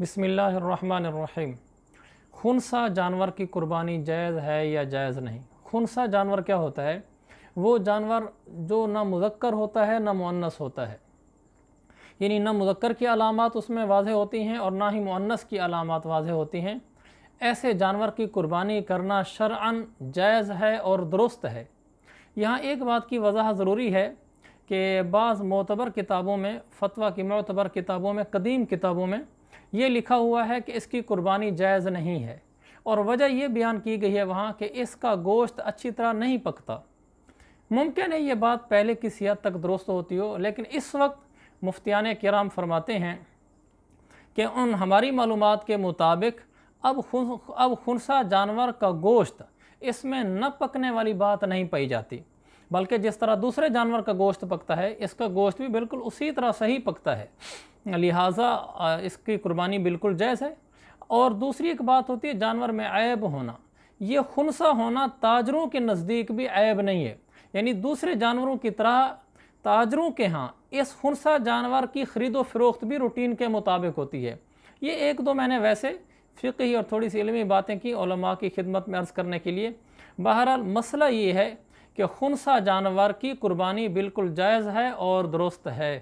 بسم اللہ الرحمن الرحیم خنسا جانور کی قربانی جائز ہے یا جائز نہیں خنسا جانور کیا ہوتا ہے وہ جانور جو نہ مذکر ہوتا ہے نہ معنس ہوتا ہے یعنی نہ مذکر کی علامات اس میں واضح ہوتی ہیں اور نہ ہی معنس کی علامات واضح ہوتی ہیں ایسے جانور کی قربانی کرنا شرعن جائز ہے اور درست ہے یہاں ایک بات کی وضاحت ضروری ہے کہ بعض معتبر کتابوں میں فتویٰ کی معتبر کتابوں میں قدیم کتابوں میں یہ لکھا ہوا ہے کہ اس کی قربانی جائز نہیں ہے اور وجہ یہ بیان کی گئی ہے وہاں کہ اس کا گوشت اچھی طرح نہیں پکتا ممکن ہے یہ بات پہلے کسی حد تک درست ہوتی ہو لیکن اس وقت مفتیان کرام فرماتے ہیں کہ ان ہماری معلومات کے مطابق اب خن اب جانور کا گوشت اس میں نہ پکنے والی بات نہیں پائی جاتی بلکہ جس طرح دوسرے جانور کا گوشت پکتا ہے اس کا گوشت بھی بالکل اسی طرح صحیح پکتا ہے لہٰذا اس کی قربانی بالکل جائز ہے اور دوسری ایک بات ہوتی ہے جانور میں عیب ہونا یہ خنسہ ہونا تاجروں کے نزدیک بھی عیب نہیں ہے یعنی دوسرے جانوروں کی طرح تاجروں کے ہاں اس خنسہ جانور کی خرید و فروخت بھی روٹین کے مطابق ہوتی ہے یہ ایک دو میں نے ویسے فقہی اور تھوڑی سی علمی باتیں کی علماء کی خدمت میں عرض کرنے کے لیے بہرحال مسئلہ یہ ہے کہ خنساں جانور کی قربانی بالکل جائز ہے اور درست ہے